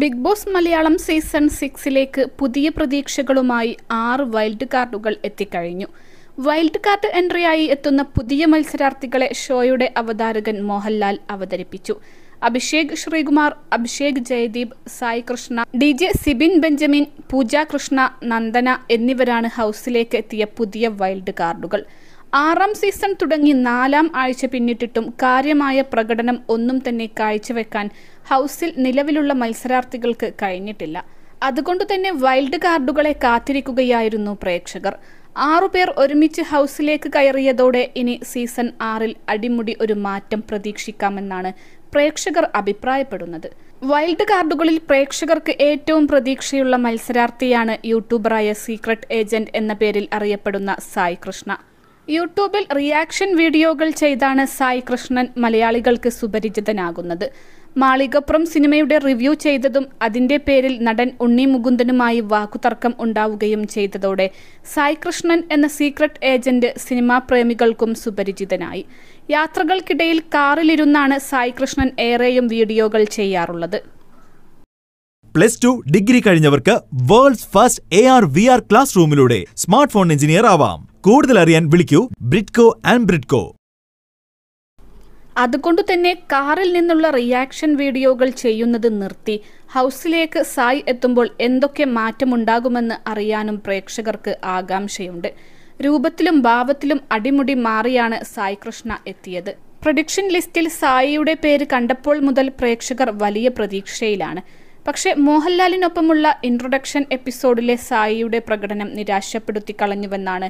big Boss Malayalam season സിക്സിലേക്ക് പുതിയ പ്രതീക്ഷകളുമായി ആറ് വൈൽഡ് കാർഡുകൾ എത്തിക്കഴിഞ്ഞു വൈൽഡ് കാർഡ് എൻട്രിയായി എത്തുന്ന പുതിയ മത്സരാർത്ഥികളെ ഷോയുടെ അവതാരകൻ മോഹൻലാൽ അവതരിപ്പിച്ചു Abhishek Sreekumar Abhishek Jayadeep Sai Krishna D J Sibin Benjamin Pooja Krishna Nandana എന്നിവരാണ് ഹൗസിലേക്ക് എത്തിയ പുതിയ വൈൽഡ് കാർഡുകൾ ആറാം സീസൺ തുടങ്ങി നാലാം ആഴ്ച പിന്നിട്ടിട്ടും കാര്യമായ പ്രകടനം ഒന്നും തന്നെ കാഴ്ചവെക്കാൻ ഹൗസിൽ നിലവിലുള്ള മത്സരാർത്ഥികൾക്ക് കഴിഞ്ഞിട്ടില്ല അതുകൊണ്ട് തന്നെ വൈൽഡ് കാർഡുകളെ കാത്തിരിക്കുകയായിരുന്നു പ്രേക്ഷകർ ആറുപേർ ഒരുമിച്ച് ഹൗസിലേക്ക് കയറിയതോടെ ഇനി സീസൺ ആറിൽ അടിമുടി ഒരു മാറ്റം പ്രതീക്ഷിക്കാമെന്നാണ് പ്രേക്ഷകർ അഭിപ്രായപ്പെടുന്നത് വൈൽഡ് കാർഡുകളിൽ പ്രേക്ഷകർക്ക് ഏറ്റവും പ്രതീക്ഷയുള്ള മത്സരാർത്ഥിയാണ് യൂട്യൂബറായ സീക്രട്ട് ഏജന്റ് എന്ന പേരിൽ അറിയപ്പെടുന്ന സായി കൃഷ്ണ യൂട്യൂബിൽ റിയാക്ഷൻ വീഡിയോകൾ ചെയ്താണ് സായി കൃഷ്ണൻ മലയാളികൾക്ക് സുപരിചിതനാകുന്നത് മാളികപ്പുറം സിനിമയുടെ റിവ്യൂ ചെയ്തതും അതിന്റെ പേരിൽ നടൻ ഉണ്ണി മുകുന്ദനുമായി വാക്കുതർക്കം ഉണ്ടാവുകയും ചെയ്തതോടെ സായി കൃഷ്ണൻ എന്ന സീക്രട്ട് ഏജന്റ് സിനിമാ പ്രേമികൾക്കും സുപരിചിതനായി യാത്രകൾക്കിടയിൽ കാറിലിരുന്നാണ് സായി കൃഷ്ണൻ ഏറെയും വീഡിയോകൾ ചെയ്യാറുള്ളത് പ്ലസ് ടു ഡിഗ്രി കഴിഞ്ഞവർക്ക് world's first A R V R class റൂമിലൂടെ സ്മാർട്ട് ഫോൺ എഞ്ചിനീയർ ആവാം കൂടുതൽ അറിയാൻ വിളിക്കൂ ബ്രിഡ്കോ ആൻഡ് ബ്രിഡ്കോ അതുകൊണ്ട് തന്നെ കാറിൽ നിന്നുള്ള റിയാക്ഷൻ വീഡിയോകൾ ചെയ്യുന്നത് നിർത്തി ഹൗസിലേക്ക് സായ് എത്തുമ്പോൾ എന്തൊക്കെ മാറ്റമുണ്ടാകുമെന്ന് അറിയാനും പ്രേക്ഷകർക്ക് ആകാംക്ഷയുണ്ട് രൂപത്തിലും ഭാവത്തിലും അടിമുടി മാറിയാണ് സായ് കൃഷ്ണ എത്തിയത് പ്രൊഡിക്ഷൻ ലിസ്റ്റിൽ സായിയുടെ പേര് കണ്ടപ്പോൾ മുതൽ പ്രേക്ഷകർ വലിയ പ്രതീക്ഷയിലാണ് പക്ഷേ മോഹൻലാലിനൊപ്പമുള്ള ഇൻട്രൊഡക്ഷൻ എപ്പിസോഡിലെ സായിയുടെ പ്രകടനം നിരാശപ്പെടുത്തി കളഞ്ഞുവെന്നാണ്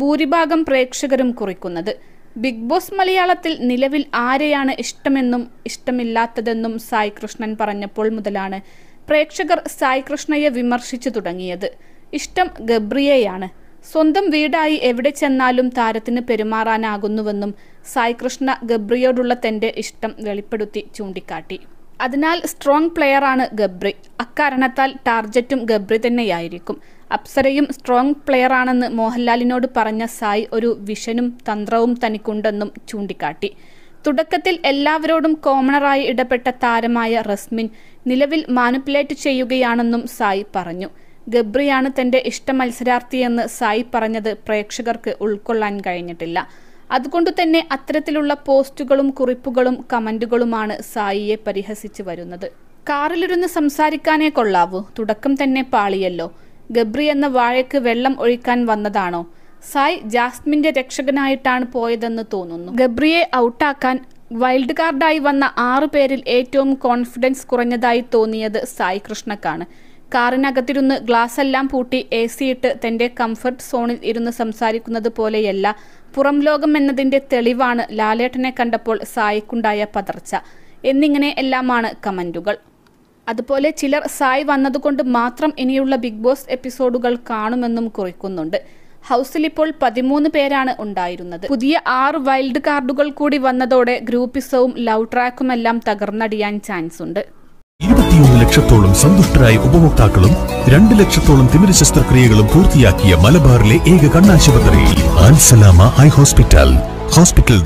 ഭൂരിഭാഗം പ്രേക്ഷകരും കുറിക്കുന്നത് ബിഗ് ബോസ് മലയാളത്തിൽ നിലവിൽ ആരെയാണ് ഇഷ്ടമെന്നും ഇഷ്ടമില്ലാത്തതെന്നും സായി കൃഷ്ണൻ പറഞ്ഞപ്പോൾ മുതലാണ് പ്രേക്ഷകർ സായി കൃഷ്ണയെ വിമർശിച്ചു തുടങ്ങിയത് ഇഷ്ടം ഗബ്രിയയാണ് സ്വന്തം വീടായി എവിടെ ചെന്നാലും താരത്തിന് പെരുമാറാനാകുന്നുവെന്നും സായി കൃഷ്ണ ഗബ്രിയോടുള്ള തന്റെ ഇഷ്ടം വെളിപ്പെടുത്തി ചൂണ്ടിക്കാട്ടി അതിനാൽ സ്ട്രോങ് പ്ലെയറാണ് ഗബ്രി അക്കാരണത്താൽ ടാർജറ്റും ഗബ്രി തന്നെയായിരിക്കും അപ്സരയും സ്ട്രോങ് പ്ലെയറാണെന്ന് മോഹൻലാലിനോട് പറഞ്ഞ സായ് ഒരു വിഷനും തന്ത്രവും തനിക്കുണ്ടെന്നും ചൂണ്ടിക്കാട്ടി തുടക്കത്തിൽ എല്ലാവരോടും കോമണറായി ഇടപെട്ട താരമായ റസ്മിൻ നിലവിൽ മാനിപ്പുലേറ്റ് ചെയ്യുകയാണെന്നും സായി പറഞ്ഞു ഗബ്രിയാണ് തന്റെ ഇഷ്ട മത്സരാർത്ഥിയെന്ന് സായി പറഞ്ഞത് പ്രേക്ഷകർക്ക് ഉൾക്കൊള്ളാൻ കഴിഞ്ഞിട്ടില്ല അതുകൊണ്ട് തന്നെ അത്തരത്തിലുള്ള പോസ്റ്റുകളും കുറിപ്പുകളും കമന്റുകളുമാണ് സായിയെ പരിഹസിച്ച് വരുന്നത് കാറിലിരുന്ന് സംസാരിക്കാനേ കൊള്ളാവൂ തുടക്കം തന്നെ പാളിയല്ലോ ഗബ്രി എന്ന വാഴയ്ക്ക് വെള്ളം ഒഴിക്കാൻ വന്നതാണോ സായ് ജാസ്മിന്റെ രക്ഷകനായിട്ടാണ് പോയതെന്ന് തോന്നുന്നു ഗബ്രിയെ ഔട്ടാക്കാൻ വൈൽഡ് കാർഡായി വന്ന ആറു പേരിൽ ഏറ്റവും കോൺഫിഡൻസ് കുറഞ്ഞതായി തോന്നിയത് സായി കൃഷ്ണക്കാണ് കാറിനകത്തിരുന്ന് ഗ്ലാസ് എല്ലാം പൂട്ടി എ ഇട്ട് തന്റെ കംഫർട്ട് സോണിൽ ഇരുന്ന് സംസാരിക്കുന്നത് പോലെയല്ല പുറം ലോകം എന്നതിന്റെ തെളിവാണ് ലാലേട്ടനെ കണ്ടപ്പോൾ സായിക്കുണ്ടായ പതർച്ച എന്നിങ്ങനെ എല്ലാമാണ് കമന്റുകൾ അതുപോലെ ചിലർ സായി വന്നതുകൊണ്ട് മാത്രം ഇനിയുള്ള ബിഗ് ബോസ് എപ്പിസോഡുകൾ കാണുമെന്നും കുറിക്കുന്നുണ്ട് ഹൗസിൽ ഇപ്പോൾ പതിമൂന്ന് പേരാണ് ഉണ്ടായിരുന്നത് പുതിയ ആറ് വൈൽഡ് കാർഡുകൾ കൂടി വന്നതോടെ ഗ്രൂപ്പിസവും ലവ് ട്രാക്കുമെല്ലാം തകർന്നടിയാൻ ചാൻസ് ഉണ്ട് ഇരുപത്തിയൊന്ന് ലക്ഷത്തോളം സന്തുഷ്ടരായ ഉപഭോക്താക്കളും രണ്ട് ലക്ഷത്തോളം തിമിര ശസ്ത്രക്രിയകളും പൂർത്തിയാക്കിയ മലബാറിലെ ഏക കണ്ണാശുപത്രി ആൻസലാമ ഐ ഹോസ്പിറ്റൽ ഹോസ്പിറ്റൽ